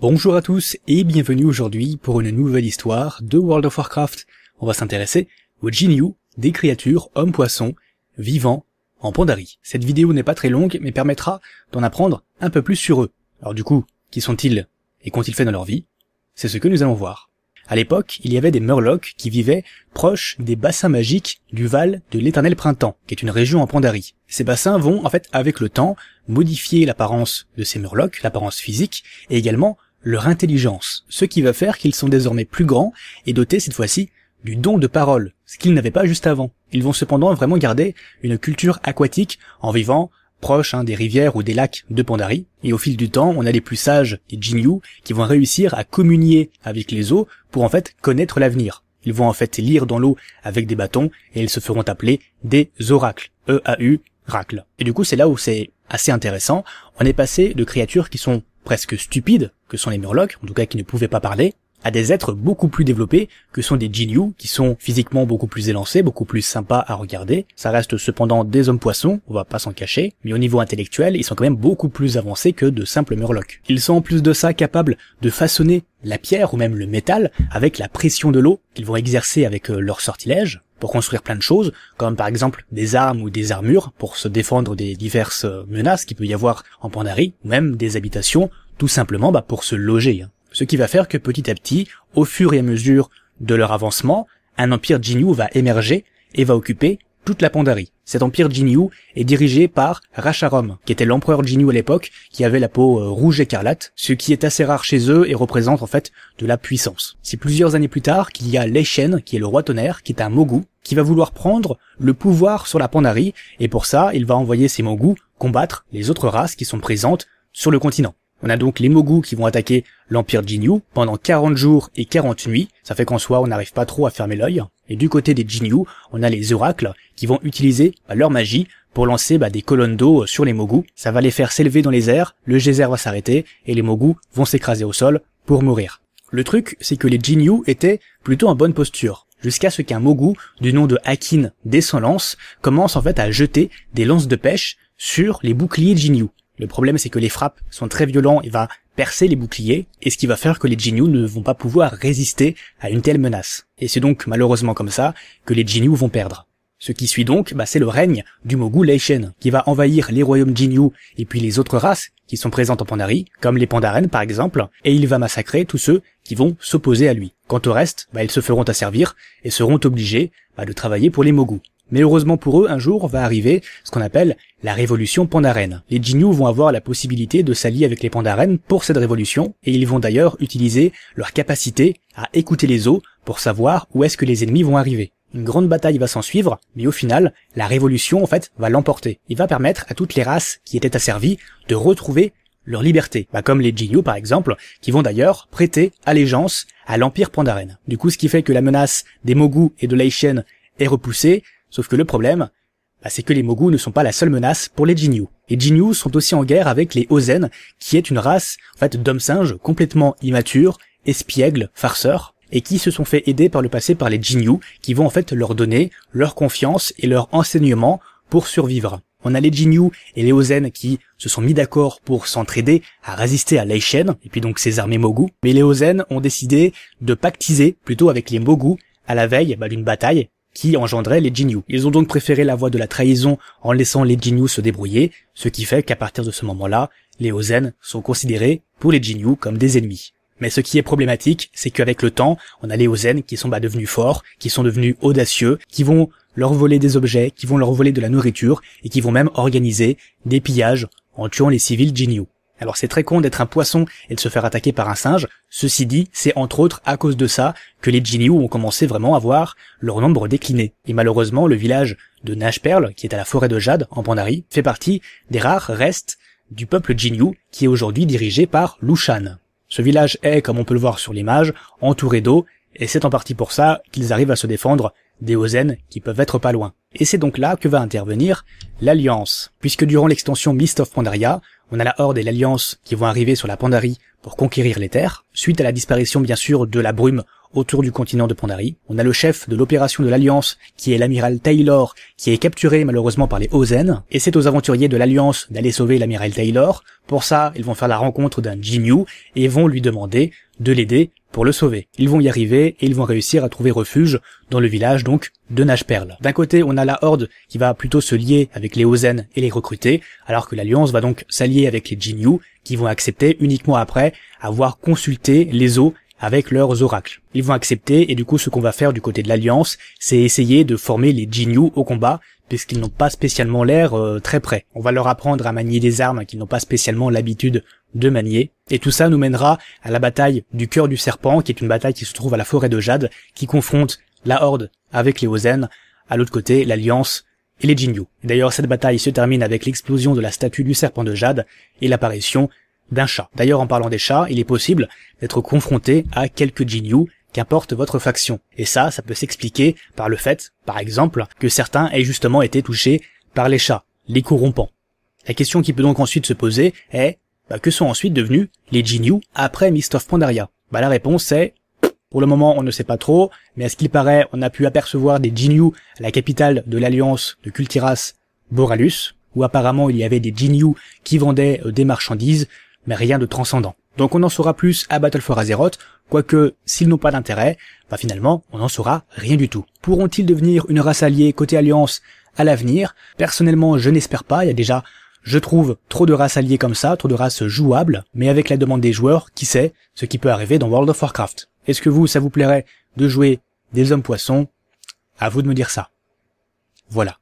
Bonjour à tous et bienvenue aujourd'hui pour une nouvelle histoire de World of Warcraft. On va s'intéresser aux Jinyu, des créatures hommes-poissons, vivant en Pandarie. Cette vidéo n'est pas très longue mais permettra d'en apprendre un peu plus sur eux. Alors du coup, qui sont-ils et qu'ont-ils fait dans leur vie C'est ce que nous allons voir. À l'époque, il y avait des Murlocs qui vivaient proches des bassins magiques du Val de l'Éternel Printemps, qui est une région en Pandarie. Ces bassins vont, en fait, avec le temps, modifier l'apparence de ces Murlocs, l'apparence physique, et également leur intelligence, ce qui va faire qu'ils sont désormais plus grands et dotés cette fois-ci du don de parole, ce qu'ils n'avaient pas juste avant. Ils vont cependant vraiment garder une culture aquatique en vivant proche hein, des rivières ou des lacs de Pandarie, et au fil du temps, on a les plus sages, les Jinyu, qui vont réussir à communier avec les eaux pour en fait connaître l'avenir. Ils vont en fait lire dans l'eau avec des bâtons, et ils se feront appeler des oracles, E-A-U, racles. Et du coup, c'est là où c'est assez intéressant, on est passé de créatures qui sont presque stupides que sont les Murlocs, en tout cas qui ne pouvaient pas parler, à des êtres beaucoup plus développés que sont des Jinyu, qui sont physiquement beaucoup plus élancés, beaucoup plus sympas à regarder. Ça reste cependant des hommes poissons, on va pas s'en cacher, mais au niveau intellectuel, ils sont quand même beaucoup plus avancés que de simples murlocs. Ils sont en plus de ça capables de façonner la pierre ou même le métal avec la pression de l'eau qu'ils vont exercer avec euh, leur sortilège pour construire plein de choses, comme par exemple des armes ou des armures pour se défendre des diverses euh, menaces qu'il peut y avoir en Pandarie, ou même des habitations, tout simplement bah, pour se loger. Hein. Ce qui va faire que petit à petit, au fur et à mesure de leur avancement, un empire Jinyu va émerger et va occuper toute la Pandarie. Cet empire Jinyu est dirigé par Racharom, qui était l'empereur Jinyu à l'époque, qui avait la peau euh, rouge écarlate, ce qui est assez rare chez eux et représente en fait de la puissance. C'est plusieurs années plus tard qu'il y a Leishen, qui est le roi tonnerre, qui est un Mogu, qui va vouloir prendre le pouvoir sur la Pandarie, et pour ça, il va envoyer ses Mogu combattre les autres races qui sont présentes sur le continent. On a donc les Mogu qui vont attaquer l'Empire Jinyu pendant 40 jours et 40 nuits, ça fait qu'en soi on n'arrive pas trop à fermer l'œil. Et du côté des Jinyu, on a les oracles qui vont utiliser bah, leur magie pour lancer bah, des colonnes d'eau euh, sur les Mogu. Ça va les faire s'élever dans les airs, le geyser va s'arrêter et les Mogu vont s'écraser au sol pour mourir. Le truc, c'est que les Jinyu étaient plutôt en bonne posture jusqu'à ce qu'un Mogu du nom de Hakin, des lance, commence en fait à jeter des lances de pêche sur les boucliers Jinyu. Le problème c'est que les frappes sont très violents et va percer les boucliers, et ce qui va faire que les Jinyu ne vont pas pouvoir résister à une telle menace. Et c'est donc malheureusement comme ça que les Jinyu vont perdre. Ce qui suit donc, bah, c'est le règne du Mogu Leishen, qui va envahir les royaumes Jinyu et puis les autres races qui sont présentes en Pandarie, comme les Pandaren par exemple, et il va massacrer tous ceux qui vont s'opposer à lui. Quant au reste, bah, ils se feront asservir et seront obligés bah, de travailler pour les Mogu. Mais heureusement pour eux, un jour va arriver ce qu'on appelle la révolution pandarène. Les Jinyu vont avoir la possibilité de s'allier avec les pandarènes pour cette révolution, et ils vont d'ailleurs utiliser leur capacité à écouter les eaux pour savoir où est-ce que les ennemis vont arriver. Une grande bataille va s'en suivre, mais au final, la révolution, en fait, va l'emporter. Il va permettre à toutes les races qui étaient asservies de retrouver leur liberté, bah, comme les Jinyu par exemple, qui vont d'ailleurs prêter allégeance à l'Empire pandarène. Du coup, ce qui fait que la menace des Mogu et de l'Aishen est repoussée, Sauf que le problème, bah, c'est que les Mogu ne sont pas la seule menace pour les Jinyu. Les Jinyu sont aussi en guerre avec les Ozen, qui est une race en fait d'hommes-singes complètement immatures, espiègles, farceurs, et qui se sont fait aider par le passé par les Jinyu, qui vont en fait leur donner leur confiance et leur enseignement pour survivre. On a les Jinyu et les Ozen qui se sont mis d'accord pour s'entraider à résister à Shen, et puis donc ses armées Mogu, mais les Ozen ont décidé de pactiser plutôt avec les Mogu à la veille bah, d'une bataille qui engendraient les Jinyu. Ils ont donc préféré la voie de la trahison en laissant les Jinyu se débrouiller, ce qui fait qu'à partir de ce moment-là, les Ozen sont considérés pour les Jinyu comme des ennemis. Mais ce qui est problématique, c'est qu'avec le temps, on a les Ozen qui sont bah, devenus forts, qui sont devenus audacieux, qui vont leur voler des objets, qui vont leur voler de la nourriture, et qui vont même organiser des pillages en tuant les civils Jinyu. Alors c'est très con d'être un poisson et de se faire attaquer par un singe, ceci dit, c'est entre autres à cause de ça que les Jinyu ont commencé vraiment à voir leur nombre décliner. Et malheureusement, le village de Nashperle, qui est à la forêt de Jade, en Pandarie, fait partie des rares restes du peuple Jinyu, qui est aujourd'hui dirigé par Lushan. Ce village est, comme on peut le voir sur l'image, entouré d'eau, et c'est en partie pour ça qu'ils arrivent à se défendre des Ozen qui peuvent être pas loin. Et c'est donc là que va intervenir l'Alliance, puisque durant l'extension Mist of Pandaria, on a la Horde et l'Alliance qui vont arriver sur la Pandarie pour conquérir les terres, suite à la disparition bien sûr de la brume autour du continent de Pandarie. On a le chef de l'opération de l'Alliance, qui est l'amiral Taylor, qui est capturé malheureusement par les Ozen, et c'est aux aventuriers de l'Alliance d'aller sauver l'amiral Taylor. Pour ça, ils vont faire la rencontre d'un Jinyu, et vont lui demander de l'aider pour le sauver. Ils vont y arriver et ils vont réussir à trouver refuge dans le village donc de Nageperle. D'un côté, on a la Horde qui va plutôt se lier avec les Ozen et les recruter, alors que l'Alliance va donc s'allier avec les Jinyu qui vont accepter uniquement après avoir consulté les eaux avec leurs oracles. Ils vont accepter et du coup ce qu'on va faire du côté de l'Alliance, c'est essayer de former les Jinyu au combat puisqu'ils n'ont pas spécialement l'air euh, très près. On va leur apprendre à manier des armes qu'ils n'ont pas spécialement l'habitude de Manier. Et tout ça nous mènera à la bataille du cœur du serpent, qui est une bataille qui se trouve à la forêt de Jade, qui confronte la Horde avec les Ozen, à l'autre côté l'Alliance et les Jinyu. D'ailleurs, cette bataille se termine avec l'explosion de la statue du serpent de Jade et l'apparition d'un chat. D'ailleurs, en parlant des chats, il est possible d'être confronté à quelques Jinyu, qu'importe votre faction. Et ça, ça peut s'expliquer par le fait, par exemple, que certains aient justement été touchés par les chats, les corrompants. La question qui peut donc ensuite se poser est, bah, que sont ensuite devenus les Jinyu après Mist of Pandaria Bah la réponse est pour le moment, on ne sait pas trop, mais à ce qu'il paraît, on a pu apercevoir des Jinyu à la capitale de l'alliance de Cultiras, Boralus, où apparemment il y avait des Jinyu qui vendaient euh, des marchandises, mais rien de transcendant. Donc on en saura plus à Battle for Azeroth, quoique s'ils n'ont pas d'intérêt, bah finalement, on n'en saura rien du tout. Pourront-ils devenir une race alliée côté alliance à l'avenir Personnellement, je n'espère pas, il y a déjà je trouve trop de races alliées comme ça, trop de races jouables, mais avec la demande des joueurs, qui sait ce qui peut arriver dans World of Warcraft. Est-ce que vous, ça vous plairait de jouer des hommes poissons À vous de me dire ça. Voilà.